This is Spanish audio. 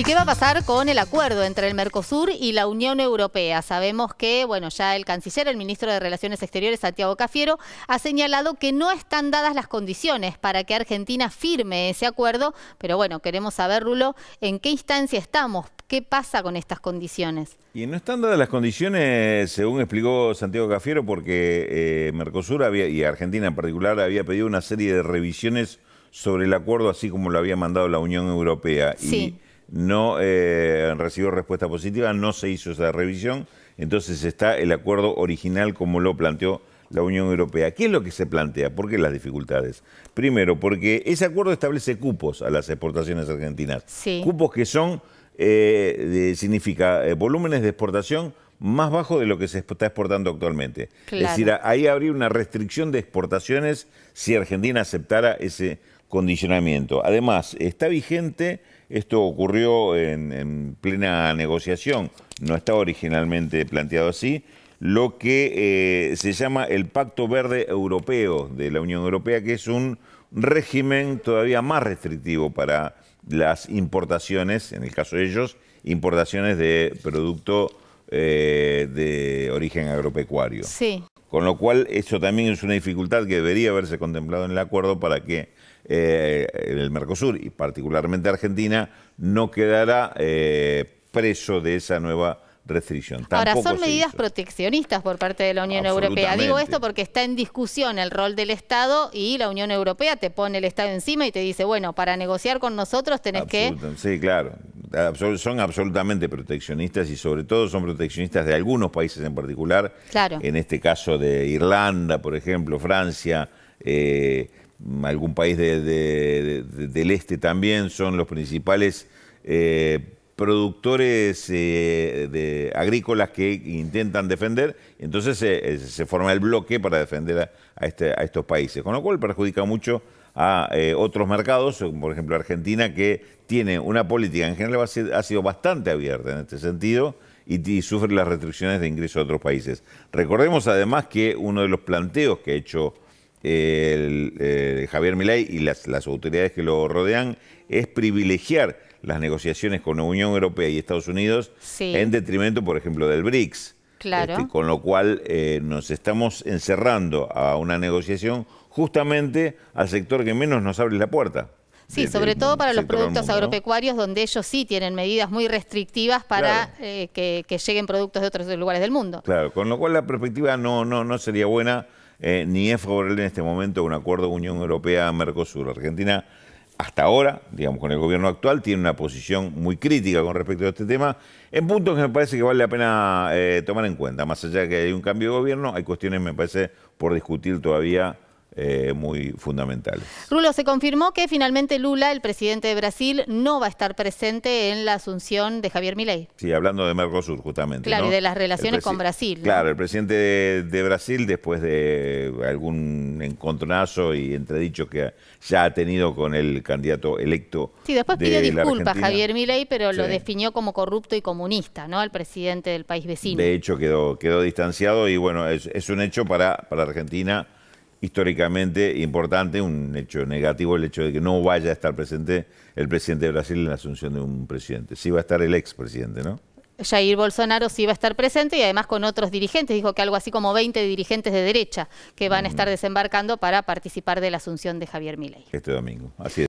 ¿Y qué va a pasar con el acuerdo entre el Mercosur y la Unión Europea? Sabemos que, bueno, ya el canciller, el ministro de Relaciones Exteriores, Santiago Cafiero, ha señalado que no están dadas las condiciones para que Argentina firme ese acuerdo, pero bueno, queremos saber, Rulo, en qué instancia estamos, qué pasa con estas condiciones. Y no están dadas las condiciones, según explicó Santiago Cafiero, porque eh, Mercosur había, y Argentina en particular había pedido una serie de revisiones sobre el acuerdo así como lo había mandado la Unión Europea. Sí no eh, recibió respuesta positiva, no se hizo esa revisión, entonces está el acuerdo original como lo planteó la Unión Europea. ¿Qué es lo que se plantea? ¿Por qué las dificultades? Primero, porque ese acuerdo establece cupos a las exportaciones argentinas. Cupos que son, eh, significa eh, volúmenes de exportación más bajos de lo que se está exportando actualmente. Es decir, ahí habría una restricción de exportaciones si Argentina aceptara ese condicionamiento. Además, está vigente, esto ocurrió en, plena negociación, no estaba originalmente planteado así, lo que eh, se llama el Pacto Verde Europeo de la Unión Europea, que es un régimen todavía más restrictivo para las importaciones, en el caso de ellos, importaciones de producto eh, de origen agropecuario. Sí. Con lo cual, eso también es una dificultad que debería haberse contemplado en el acuerdo para que eh, el Mercosur y particularmente Argentina no quedara eh, preso de esa nueva restricción. Ahora, son medidas proteccionistas por parte de la Unión Europea. Digo esto porque está en discusión el rol del Estado y la Unión Europea te pone el Estado encima y te dice, bueno, para negociar con nosotros tenés que... Sí, claro son absolutamente proteccionistas y sobre todo son proteccionistas de algunos países en particular. En este caso de Irlanda, por ejemplo, Francia, eh, algún país del este también son los principales eh, productores eh, de agrícolas que intentan defender. Entonces se forma el bloque para defender este, a estos países, con lo cual perjudica mucho a eh, otros mercados, eh, por ejemplo Argentina, que tiene una política en general ha sido bastante abierta en este sentido y, sufre las restricciones de ingreso a otros países. Recordemos además que uno de los planteos que ha hecho eh, Javier Milei y las, autoridades que lo rodean es privilegiar las negociaciones con la Unión Europea y Estados Unidos en detrimento, por ejemplo, del BRICS. Este, con lo cual eh, nos estamos encerrando a una negociación justamente al sector que menos nos abre la puerta. Sí, sobre todo para los productos agropecuarios, donde ellos sí tienen medidas muy restrictivas para eh, que, lleguen productos de otros lugares del mundo. Claro, con lo cual la perspectiva no, no, no sería buena, eh, ni es favorable en este momento un acuerdo Unión Europea-Mercosur. Argentina hasta ahora, digamos, con el gobierno actual, tiene una posición muy crítica con respecto a este tema, en puntos que me parece que vale la pena eh, tomar en cuenta. Más allá de que hay un cambio de gobierno, hay cuestiones, me parece, por discutir todavía eh, muy fundamentales. Rulo, se confirmó que finalmente Lula, el presidente de Brasil, no va a estar presente en la asunción de Javier Milei. Sí, hablando de Mercosur justamente. Claro, y de las relaciones con Brasil. Claro, el presidente de, Brasil, después de algún encontronazo y entredicho que ya ha tenido con el candidato electo. Sí, después pidió disculpas Javier Milei, pero lo definió como corrupto y comunista, ¿no? Al presidente del país vecino. De hecho, quedó, quedó distanciado y bueno, es, un hecho para Argentina históricamente importante, un hecho negativo el hecho de que no vaya a estar presente el presidente de Brasil en la asunción de un presidente. Sí va a estar el expresidente, ¿no? Jair Bolsonaro sí va a estar presente y además con otros dirigentes, dijo que algo así como 20 dirigentes de derecha que van a mm. estar desembarcando para participar de la asunción de Javier Milei. Este domingo, así es.